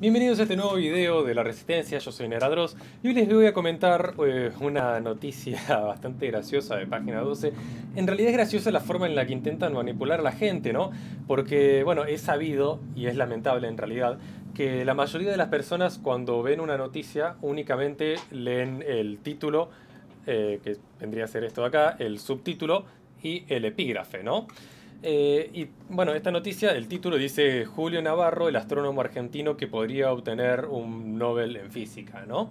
Bienvenidos a este nuevo video de La Resistencia, yo soy Neradros y hoy les voy a comentar eh, una noticia bastante graciosa de Página 12. En realidad es graciosa la forma en la que intentan manipular a la gente, ¿no? Porque, bueno, es sabido, y es lamentable en realidad, que la mayoría de las personas cuando ven una noticia únicamente leen el título, eh, que vendría a ser esto de acá, el subtítulo y el epígrafe, ¿no? Eh, y bueno, esta noticia, el título dice Julio Navarro, el astrónomo argentino que podría obtener un Nobel en física, ¿no?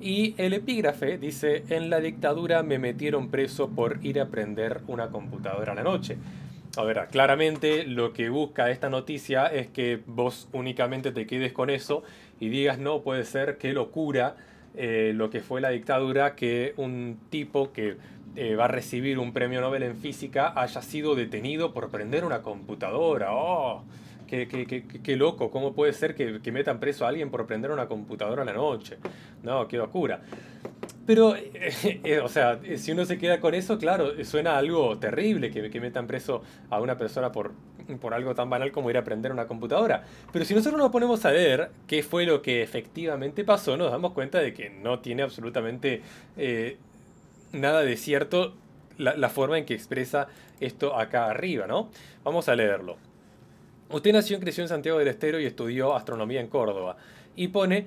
Y el epígrafe dice, en la dictadura me metieron preso por ir a prender una computadora a la noche. A ver, claramente lo que busca esta noticia es que vos únicamente te quedes con eso y digas, no puede ser, qué locura eh, lo que fue la dictadura, que un tipo que eh, va a recibir un premio Nobel en física haya sido detenido por prender una computadora. ¡Oh! Qué, qué, loco, ¿cómo puede ser que, metan preso a alguien por prender una computadora en la noche? No, qué locura. Pero, eh, eh, o sea, si uno se queda con eso, claro, suena algo terrible que, metan preso a una persona por, por algo tan banal como ir a prender una computadora. Pero si nosotros nos ponemos a ver qué fue lo que efectivamente pasó, nos damos cuenta de que no tiene absolutamente nada de cierto la, forma en que expresa esto acá arriba, ¿no? Vamos a leerlo. Usted nació y creció en Santiago del Estero y estudió astronomía en Córdoba. Y pone,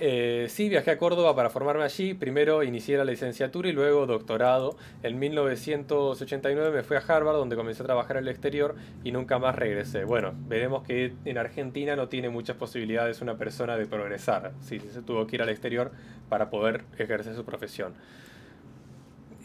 eh, sí, viajé a Córdoba para formarme allí. Primero inicié la licenciatura y luego doctorado. En 1989 me fui a Harvard, donde comencé a trabajar en el exterior y nunca más regresé. Bueno, veremos que en Argentina no tiene muchas posibilidades una persona de progresar. Si se tuvo que ir al exterior para poder ejercer su profesión.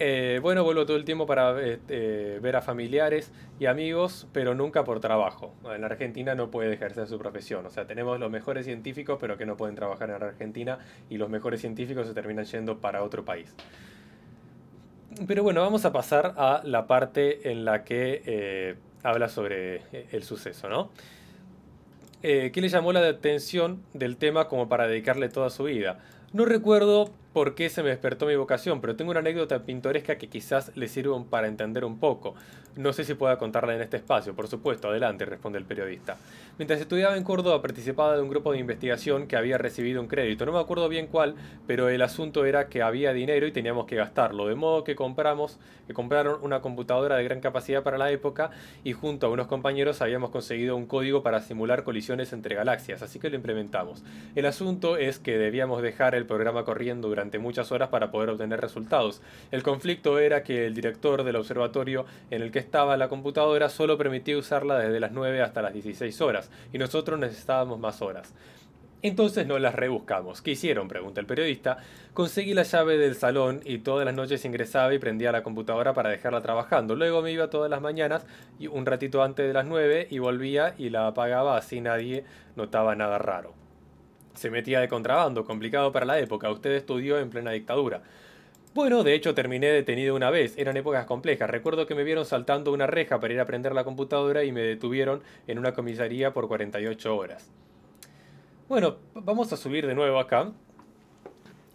Eh, bueno, vuelvo todo el tiempo para este, ver a familiares y amigos, pero nunca por trabajo. En la Argentina no puede ejercer su profesión. O sea, tenemos los mejores científicos, pero que no pueden trabajar en Argentina y los mejores científicos se terminan yendo para otro país. Pero bueno, vamos a pasar a la parte en la que eh, habla sobre eh, el suceso, ¿no? le llamó la atención del tema como para dedicarle toda su vida. No recuerdo por qué se me despertó mi vocación, pero tengo una anécdota pintoresca que quizás le sirva para entender un poco. No sé si pueda contarla en este espacio, por supuesto, adelante, responde el periodista. Mientras estudiaba en Córdoba participaba de un grupo de investigación que había recibido un crédito, no me acuerdo bien cuál, pero el asunto era que había dinero y teníamos que gastarlo, de modo que compramos, que compraron una computadora de gran capacidad para la época y junto a unos compañeros habíamos conseguido un código para simular colisiones entre galaxias, así que lo implementamos. El asunto es que debíamos dejar el programa corriendo durante durante muchas horas para poder obtener resultados. El conflicto era que el director del observatorio en el que estaba la computadora solo permitía usarla desde las 9 hasta las 16 horas y nosotros necesitábamos más horas. Entonces no las rebuscamos. ¿Qué hicieron? pregunta el periodista. Conseguí la llave del salón y todas las noches ingresaba y prendía la computadora para dejarla trabajando. Luego me iba todas las mañanas y un ratito antes de las 9 y volvía y la apagaba así nadie notaba nada raro se metía de contrabando, complicado para la época. Usted estudió en plena dictadura. Bueno, de hecho terminé detenido una vez, eran épocas complejas. Recuerdo que me vieron saltando una reja para ir a aprender la computadora y me detuvieron en una comisaría por 48 horas. Bueno, vamos a subir de nuevo acá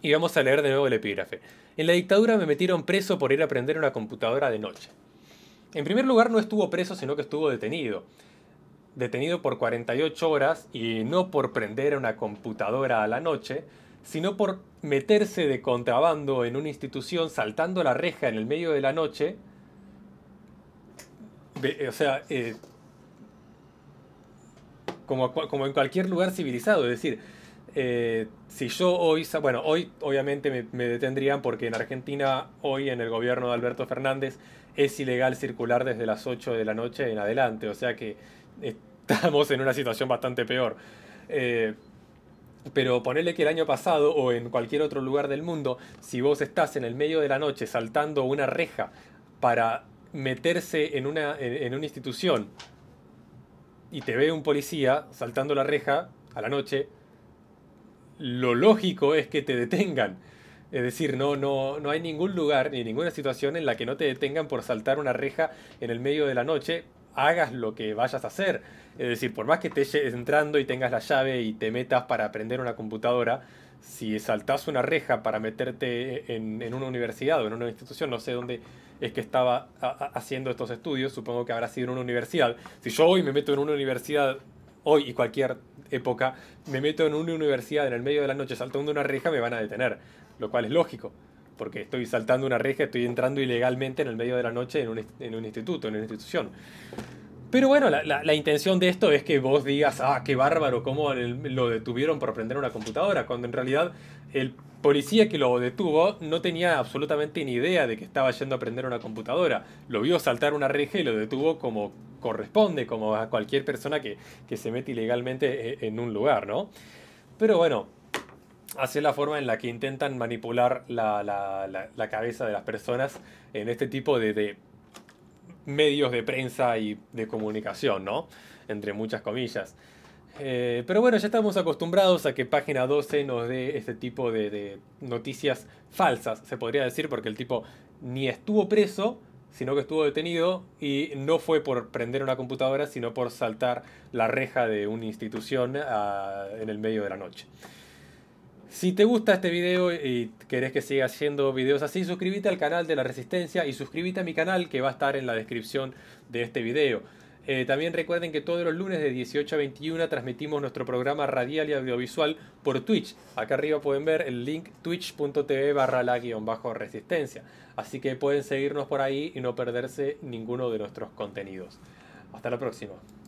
y vamos a leer de nuevo el epígrafe. En la dictadura me metieron preso por ir a aprender una computadora de noche. En primer lugar no estuvo preso, sino que estuvo detenido detenido por 48 horas y no por prender una computadora a la noche, sino por meterse de contrabando en una institución saltando la reja en el medio de la noche. O sea, eh, como, en cualquier lugar civilizado, es decir, eh, si yo hoy, bueno, hoy obviamente me, me detendrían porque en Argentina, hoy en el gobierno de Alberto Fernández, es ilegal circular desde las 8 de la noche en adelante, o sea que estamos en una situación bastante peor. Eh, pero ponerle que el año pasado o en cualquier otro lugar del mundo, si vos estás en el medio de la noche saltando una reja para meterse en una, una institución y te ve un policía saltando la reja a la noche, lo lógico es que te detengan. Es decir, no, no, no hay ningún lugar ni ninguna situación en la que no te detengan por saltar una reja en el medio de la noche, hagas lo que vayas a hacer. Es decir, por más que estés entrando y tengas la llave y te metas para aprender una computadora, si saltás una reja para meterte en, una universidad o en una institución, no sé dónde es que estaba haciendo estos estudios, supongo que habrá sido en una universidad. Si yo hoy me meto en una universidad, hoy y cualquier época, me meto en una universidad en el medio de la noche saltando una reja, me van a detener, lo cual es lógico porque estoy saltando una reja, estoy entrando ilegalmente en el medio de la noche en un, instituto, en una institución. Pero bueno, la, intención de esto es que vos digas, ah, qué bárbaro, cómo lo detuvieron por aprender una computadora, cuando en realidad el policía que lo detuvo no tenía absolutamente ni idea de que estaba yendo a prender una computadora. Lo vio saltar una reja y lo detuvo como corresponde, como a cualquier persona que, se mete ilegalmente eh, en un lugar, ¿no? Pero bueno, hace la forma en la que intentan manipular la, cabeza de las personas en este tipo de, medios de prensa y de comunicación, ¿no? Entre muchas comillas. Eh, pero bueno, ya estamos acostumbrados a que página 12 nos dé este tipo de, noticias falsas, se podría decir, porque el tipo ni estuvo preso, sino que estuvo detenido y no fue por prender una computadora, sino por saltar la reja de una institución ah, en el medio de la noche. Si te gusta este video y querés que siga haciendo videos así, suscríbete al canal de La Resistencia y suscríbete a mi canal que va a estar en la descripción de este video. Eh, también recuerden que todos los lunes de 18 a 21 transmitimos nuestro programa radial y audiovisual por Twitch. Acá arriba pueden ver el link twitch.tv barra la bajo resistencia. Así que pueden seguirnos por ahí y no perderse ninguno de nuestros contenidos. Hasta la próxima.